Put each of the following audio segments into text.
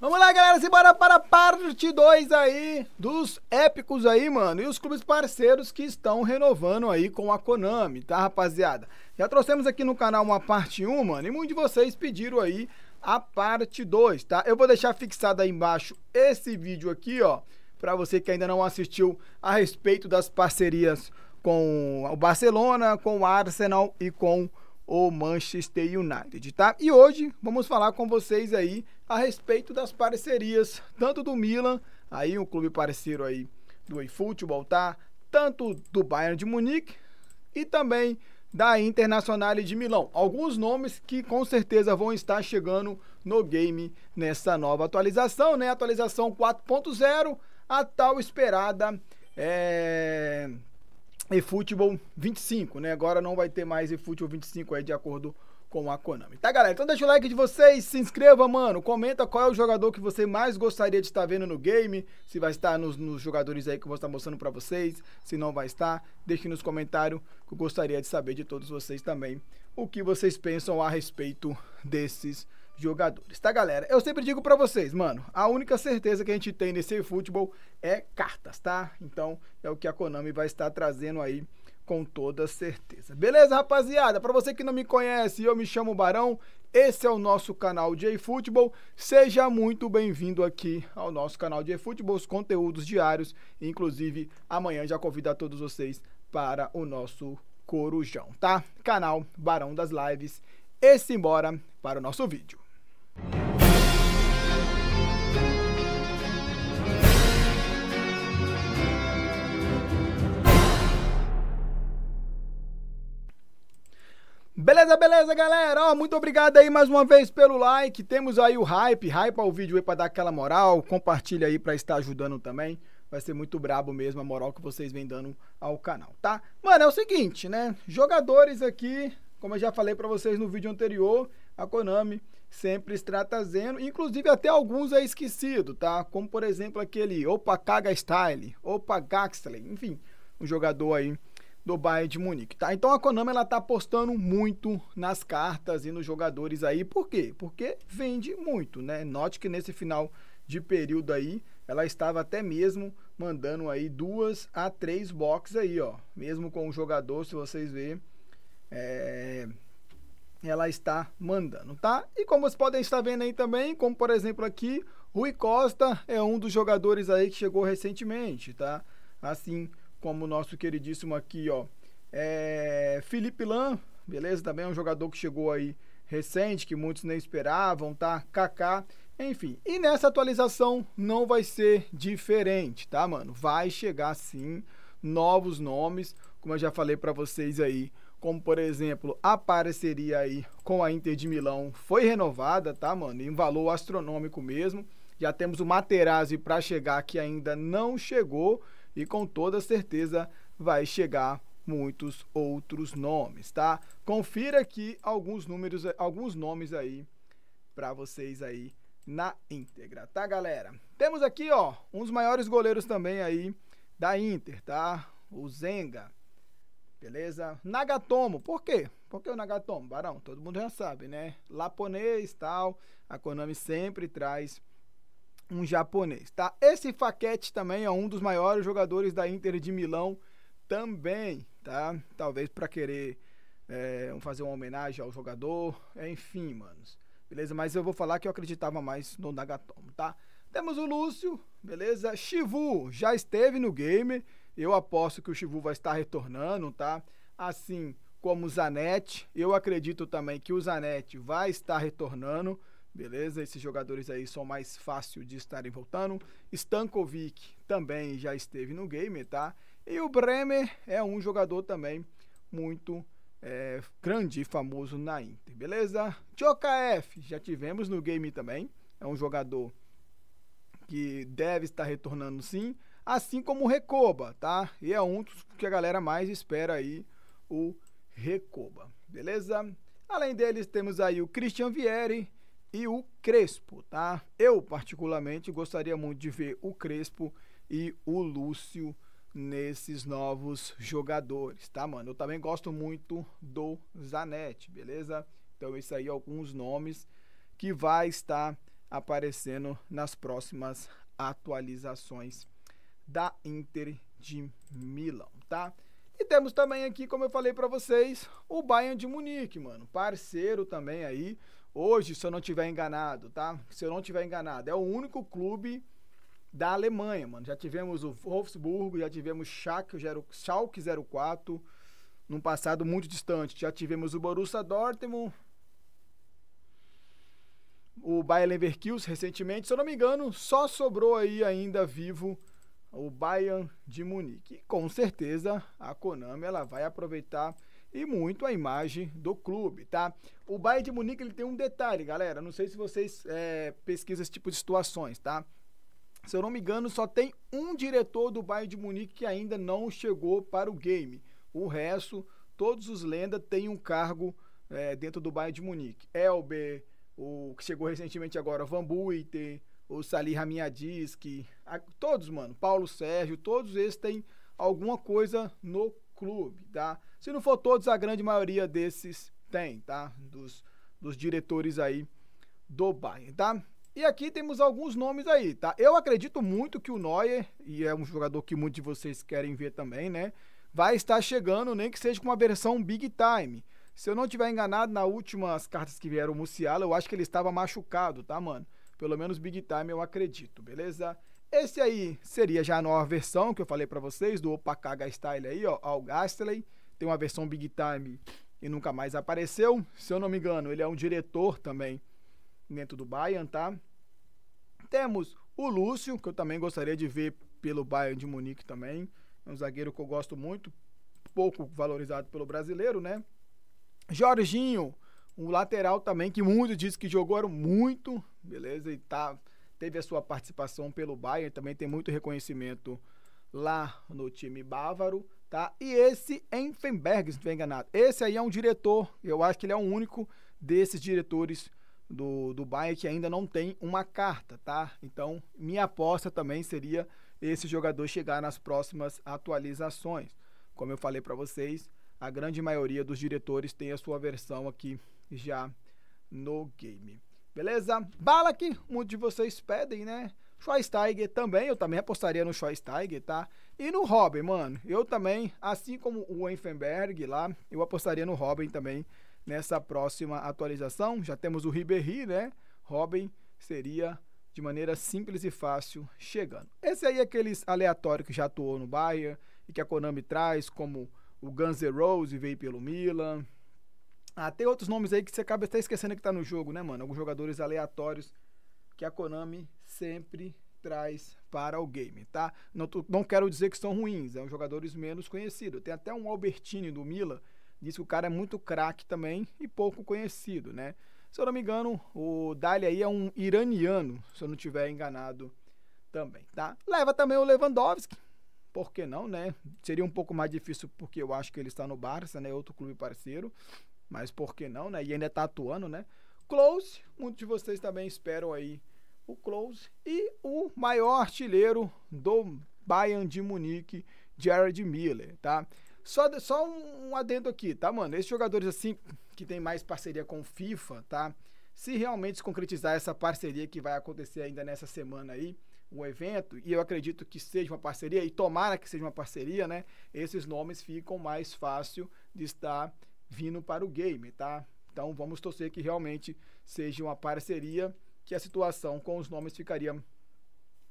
Vamos lá, galera, bora para a parte 2 aí dos épicos aí, mano. E os clubes parceiros que estão renovando aí com a Konami, tá, rapaziada? Já trouxemos aqui no canal uma parte 1, mano, e muitos de vocês pediram aí a parte 2, tá? Eu vou deixar fixado aí embaixo esse vídeo aqui, ó, para você que ainda não assistiu a respeito das parcerias com o Barcelona, com o Arsenal e com o Manchester United, tá? E hoje vamos falar com vocês aí a respeito das parcerias, tanto do Milan, aí um clube parceiro aí do eFootball, tá? Tanto do Bayern de Munique e também da Internacional de Milão. Alguns nomes que com certeza vão estar chegando no game nessa nova atualização, né? Atualização 4.0, a tal esperada é eFootball 25, né? Agora não vai ter mais eFootball 25 aí de acordo com a Konami. Tá, galera? Então deixa o like de vocês, se inscreva, mano. Comenta qual é o jogador que você mais gostaria de estar vendo no game. Se vai estar nos, nos jogadores aí que eu vou estar mostrando pra vocês. Se não vai estar, deixe nos comentários que eu gostaria de saber de todos vocês também o que vocês pensam a respeito desses jogadores jogadores, tá, galera? Eu sempre digo para vocês, mano, a única certeza que a gente tem nesse futebol é cartas, tá? Então, é o que a Konami vai estar trazendo aí com toda certeza. Beleza, rapaziada? Para você que não me conhece, eu me chamo Barão, esse é o nosso canal de eFootball. Seja muito bem-vindo aqui ao nosso canal de eFootball, os conteúdos diários, inclusive amanhã já convido a todos vocês para o nosso Corujão, tá? Canal Barão das Lives e embora para o nosso vídeo. Beleza, beleza, galera? Ó, muito obrigado aí mais uma vez pelo like. Temos aí o hype, hype ao vídeo aí para dar aquela moral, compartilha aí para estar ajudando também. Vai ser muito brabo mesmo a moral que vocês vêm dando ao canal, tá? Mano, é o seguinte, né? Jogadores aqui, como eu já falei para vocês no vídeo anterior, a Konami sempre estratazendo, inclusive até alguns é esquecido, tá? Como por exemplo aquele Opa Kaga Style, Opa Gaxley, enfim, um jogador aí do Bayern de Munique, tá? Então a Konami ela tá apostando muito nas cartas e nos jogadores aí, por quê? Porque vende muito, né? Note que nesse final de período aí, ela estava até mesmo mandando aí duas a três boxes aí, ó, mesmo com o jogador, se vocês verem, é ela está mandando, tá? E como vocês podem estar vendo aí também, como por exemplo aqui, Rui Costa é um dos jogadores aí que chegou recentemente, tá? Assim como o nosso queridíssimo aqui, ó, é Felipe Lan, beleza? Também é um jogador que chegou aí recente, que muitos nem esperavam, tá? Kaká, enfim. E nessa atualização não vai ser diferente, tá, mano? Vai chegar sim novos nomes, como eu já falei para vocês aí como por exemplo a parceria aí com a Inter de Milão foi renovada, tá, mano? Em valor astronômico mesmo. Já temos o Materazzi para chegar que ainda não chegou e com toda certeza vai chegar muitos outros nomes, tá? Confira aqui alguns números, alguns nomes aí para vocês aí na íntegra, tá, galera? Temos aqui, ó, um dos maiores goleiros também aí da Inter, tá? O Zenga, Beleza? Nagatomo, por quê? Por que o Nagatomo, Barão? Todo mundo já sabe, né? Laponês tal. A Konami sempre traz um japonês, tá? Esse Faquete também é um dos maiores jogadores da Inter de Milão também, tá? Talvez para querer é, fazer uma homenagem ao jogador, enfim, manos. Beleza? Mas eu vou falar que eu acreditava mais no Nagatomo, tá? Temos o Lúcio, beleza? Shivu já esteve no game, eu aposto que o Chivu vai estar retornando, tá? Assim como o Zanetti, eu acredito também que o Zanetti vai estar retornando, beleza? Esses jogadores aí são mais fáceis de estarem voltando. Stankovic também já esteve no game, tá? E o Bremer é um jogador também muito é, grande e famoso na Inter, beleza? Tchokaf já tivemos no game também. É um jogador que deve estar retornando sim assim como o Recoba, tá? E é um dos que a galera mais espera aí, o Recoba, beleza? Além deles, temos aí o Christian Vieri e o Crespo, tá? Eu, particularmente, gostaria muito de ver o Crespo e o Lúcio nesses novos jogadores, tá, mano? Eu também gosto muito do Zanetti, beleza? Então, isso aí, alguns nomes que vai estar aparecendo nas próximas atualizações da Inter de Milão, tá? E temos também aqui, como eu falei para vocês, o Bayern de Munique, mano, parceiro também aí. Hoje, se eu não tiver enganado, tá? Se eu não tiver enganado, é o único clube da Alemanha, mano. Já tivemos o Wolfsburgo, já tivemos Schalke, Schalke 04, num passado muito distante. Já tivemos o Borussia Dortmund, o Bayer Leverkusen recentemente. Se eu não me engano, só sobrou aí ainda vivo o Bayern de Munique. E com certeza a Konami ela vai aproveitar e muito a imagem do clube, tá? O Bayern de Munique ele tem um detalhe, galera. Não sei se vocês é, pesquisam esse tipo de situações, tá? Se eu não me engano, só tem um diretor do Bayern de Munique que ainda não chegou para o game. O resto, todos os lendas têm um cargo é, dentro do Bayern de Munique. Elber, o que chegou recentemente agora, Van Buiten, o Salih Ramiadiski, todos, mano, Paulo Sérgio, todos eles têm alguma coisa no clube, tá? Se não for todos, a grande maioria desses tem, tá? Dos, dos diretores aí do Bayern, tá? E aqui temos alguns nomes aí, tá? Eu acredito muito que o Neuer, e é um jogador que muitos de vocês querem ver também, né? Vai estar chegando, nem que seja com uma versão big time. Se eu não tiver enganado, nas últimas cartas que vieram o Musiala, eu acho que ele estava machucado, tá, mano? Pelo menos Big Time eu acredito, beleza? Esse aí seria já a nova versão que eu falei para vocês, do Opakaga Style aí, ó, Al Gastley. Tem uma versão Big Time e nunca mais apareceu. Se eu não me engano, ele é um diretor também dentro do Bayern, tá? Temos o Lúcio, que eu também gostaria de ver pelo Bayern de Munique também. É um zagueiro que eu gosto muito, pouco valorizado pelo brasileiro, né? Jorginho, um lateral também que muitos dizem que jogaram muito, beleza? E tá, teve a sua participação pelo Bayern, também tem muito reconhecimento lá no time bávaro, tá? E esse Enfenberg, se não estiver enganado. Esse aí é um diretor, eu acho que ele é o único desses diretores do, do Bayern que ainda não tem uma carta, tá? Então, minha aposta também seria esse jogador chegar nas próximas atualizações. Como eu falei para vocês, a grande maioria dos diretores tem a sua versão aqui já no game. Beleza? Bala que muitos de vocês pedem, né? Schweinsteiger também, eu também apostaria no Schweinsteiger, tá? E no Robin, mano, eu também, assim como o Enfenberg lá, eu apostaria no Robin também nessa próxima atualização. Já temos o Ribéry, né? Robin seria de maneira simples e fácil chegando. Esse aí é aqueles aleatórios que já atuou no Bayern e que a Konami traz, como o Guns N' Roses veio pelo Milan, ah, tem outros nomes aí que você acaba até esquecendo que tá no jogo, né, mano? Alguns jogadores aleatórios que a Konami sempre traz para o game, tá? Não, não quero dizer que são ruins, são é jogadores menos conhecidos. Tem até um Albertini do Mila, diz que o cara é muito craque também e pouco conhecido, né? Se eu não me engano, o Dali aí é um iraniano, se eu não tiver enganado também, tá? Leva também o Lewandowski, por que não, né? Seria um pouco mais difícil porque eu acho que ele está no Barça, né? Outro clube parceiro mas por que não, né? E ainda tá atuando, né? Close, muitos de vocês também esperam aí o Close. E o maior artilheiro do Bayern de Munique, Jared Miller, tá? Só, só um, adendo aqui, tá, mano? Esses jogadores assim que tem mais parceria com FIFA, tá? Se realmente se concretizar essa parceria que vai acontecer ainda nessa semana aí, o evento, e eu acredito que seja uma parceria, e tomara que seja uma parceria, né? Esses nomes ficam mais fácil de estar vindo para o game, tá? Então vamos torcer que realmente seja uma parceria, que a situação com os nomes ficaria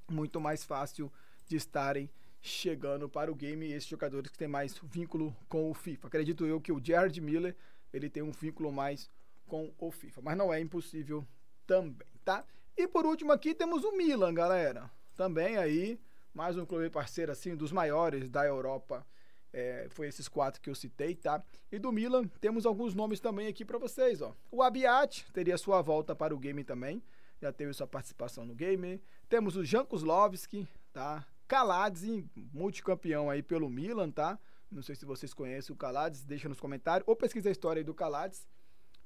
muito mais fácil de estarem chegando para o game esses jogadores que têm mais vínculo com o FIFA. Acredito eu que o Jared Miller ele tem um vínculo mais com o FIFA, mas não é impossível também, tá? E por último aqui temos o Milan, galera. Também aí mais um clube parceiro assim dos maiores da Europa é, foi esses quatro que eu citei, tá? E do Milan, temos alguns nomes também aqui para vocês, ó. O Abiati teria sua volta para o game também, já teve sua participação no game. Temos o Jan Kozlovski, tá? Kaladzi, multicampeão aí pelo Milan, tá? Não sei se vocês conhecem o Kaladzi, deixa nos comentários. Ou pesquisa a história aí do Kaladzi,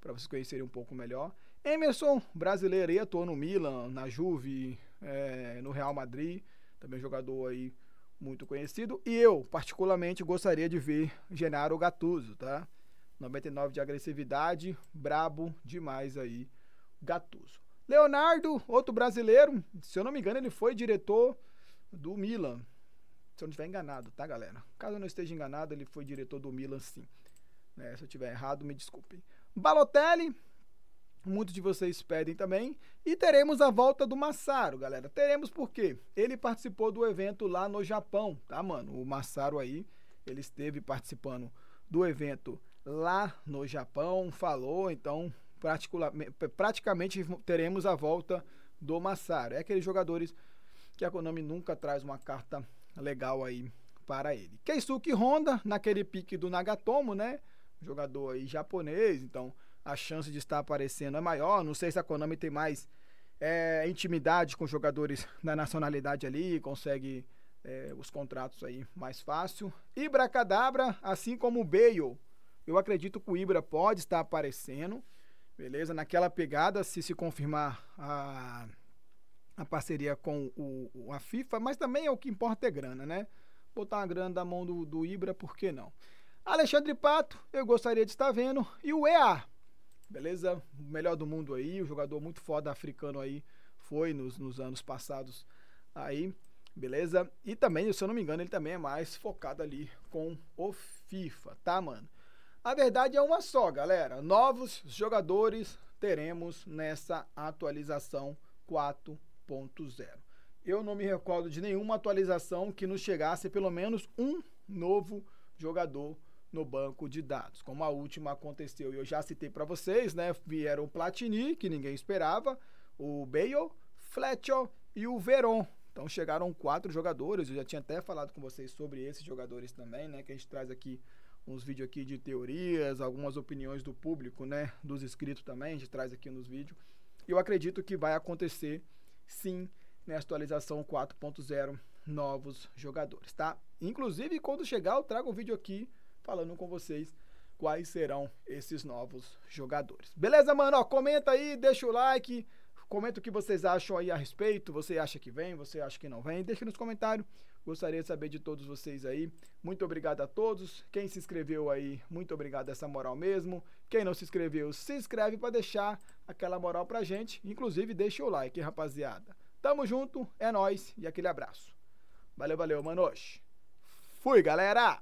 para vocês conhecerem um pouco melhor. Emerson, brasileiro aí, atuou no Milan, na Juve, é, no Real Madrid. Também jogador aí muito conhecido. E eu, particularmente, gostaria de ver Genaro Gattuso, tá? 99 de agressividade, brabo demais aí, Gattuso. Leonardo, outro brasileiro, se eu não me engano, ele foi diretor do Milan. Se eu não estiver enganado, tá, galera? Caso eu não esteja enganado, ele foi diretor do Milan, sim. É, se eu estiver errado, me desculpe. Balotelli, muitos de vocês pedem também. E teremos a volta do Massaro, galera. Teremos porque ele participou do evento lá no Japão, tá, mano? O Massaro aí, ele esteve participando do evento lá no Japão, falou, então praticamente teremos a volta do Massaro. É aqueles jogadores que a Konami nunca traz uma carta legal aí para ele. Keisuke Honda, naquele pique do Nagatomo, né? Jogador aí japonês, então a chance de estar aparecendo é maior. Não sei se a Konami tem mais é, intimidade com jogadores da nacionalidade ali, consegue é, os contratos aí mais fácil. Ibra Cadabra, assim como o Bale, eu acredito que o Ibra pode estar aparecendo, beleza? Naquela pegada, se se confirmar a, a parceria com o, a FIFA, mas também é o que importa é grana, né? Botar uma grana da mão do, do Ibra, por que não? Alexandre Pato, eu gostaria de estar vendo. E o EA, beleza? melhor do mundo aí, o jogador muito foda africano aí foi nos, nos anos passados aí, beleza? E também, se eu não me engano, ele também é mais focado ali com o FIFA, tá, mano? A verdade é uma só, galera. Novos jogadores teremos nessa atualização 4.0. Eu não me recordo de nenhuma atualização que nos chegasse pelo menos um novo jogador no banco de dados. Como a última aconteceu e eu já citei para vocês, né? Vieram o Platini, que ninguém esperava, o Bale, Fletcher e o Veron. Então chegaram quatro jogadores, eu já tinha até falado com vocês sobre esses jogadores também, né? Que a gente traz aqui uns vídeos aqui de teorias, algumas opiniões do público, né? Dos inscritos também, a gente traz aqui nos vídeos. Eu acredito que vai acontecer, sim, na atualização 4.0, novos jogadores, tá? Inclusive, quando chegar, eu trago um vídeo aqui falando com vocês quais serão esses novos jogadores. Beleza, mano? Ó, comenta aí, deixa o like, comenta o que vocês acham aí a respeito. Você acha que vem, você acha que não vem? Deixa nos comentários. Gostaria de saber de todos vocês aí. Muito obrigado a todos. Quem se inscreveu aí, muito obrigado essa moral mesmo. Quem não se inscreveu, se inscreve para deixar aquela moral pra gente. Inclusive, deixa o like, rapaziada. Tamo junto, é nós e aquele abraço. Valeu, valeu, manoche. Fui, galera!